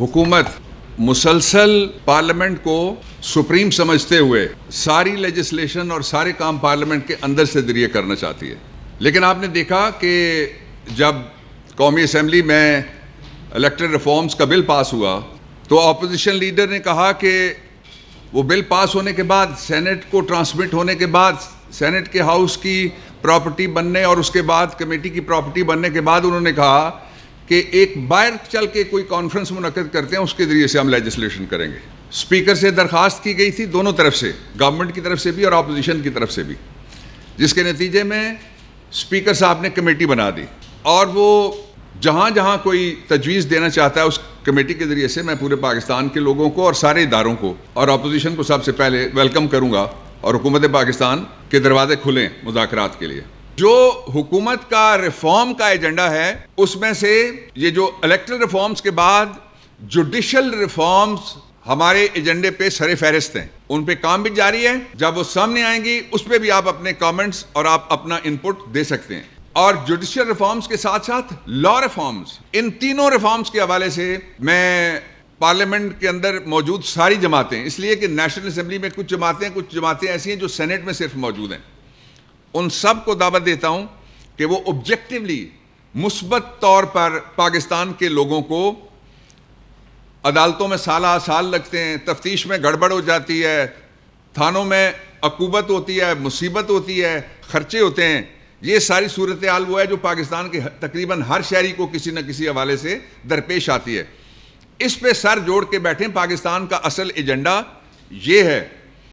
हुकूमत मुसलसल पार्लियामेंट को सुप्रीम समझते हुए सारी लेजिस्लेशन और सारे काम पार्लियामेंट के अंदर से जरिए करना चाहती है लेकिन आपने देखा कि जब कौमी असम्बली में इलेक्टेड रिफॉर्म्स का बिल पास हुआ तो अपोजिशन लीडर ने कहा कि वो बिल पास होने के बाद सेनेट को ट्रांसमिट होने के बाद सेनेट के हाउस की प्रॉपर्टी बनने और उसके बाद कमेटी की प्रॉपर्टी बनने के बाद उन्होंने कहा कि एक बाहर चल के कोई कॉन्फ्रेंस मुनद करते हैं उसके ज़रिए से हम लेजिस्लेशन करेंगे स्पीकर से दरख्वास्त की गई थी दोनों तरफ से गवर्नमेंट की तरफ से भी और अपोजिशन की तरफ से भी जिसके नतीजे में स्पीकर साहब ने कमेटी बना दी और वो जहाँ जहाँ कोई तजवीज़ देना चाहता है उस कमेटी के ज़रिए से मैं पूरे पाकिस्तान के लोगों को और सारे इदारों को और अपोजिशन को सबसे पहले वेलकम करूँगा और हुकूमत पाकिस्तान के दरवाज़े खुलें मुजाकर के लिए जो हुकूमत का रिफॉर्म का एजेंडा है उसमें से ये जो इलेक्ट्रल रिफॉर्म्स के बाद जुडिशल रिफॉर्म्स हमारे एजेंडे पे सरे फहरिस्त हैं उन पे काम भी जारी है जब वो सामने आएंगी उस पर भी आप अपने कमेंट्स और आप अपना इनपुट दे सकते हैं और जुडिशियल रिफॉर्म्स के साथ साथ लॉ रिफॉर्म्स इन तीनों रिफॉर्म्स के हवाले से मैं पार्लियामेंट के अंदर मौजूद सारी जमातें इसलिए कि नेशनल असेंबली में कुछ जमातें कुछ जमातें ऐसी हैं जो सेनेट में सिर्फ मौजूद हैं उन सब को दावत देता हूं कि वो ऑब्जेक्टिवली मुस्बत तौर पर पाकिस्तान के लोगों को अदालतों में साल साल लगते हैं तफ्तीश में गड़बड़ हो जाती है थानों में अकूबत होती है मुसीबत होती है खर्चे होते हैं ये सारी सूरत हाल वो है जो पाकिस्तान के तकरीबन हर शहरी को किसी न किसी हवाले से दरपेश आती है इस पे सर जोड़ के बैठे पाकिस्तान का असल एजेंडा ये है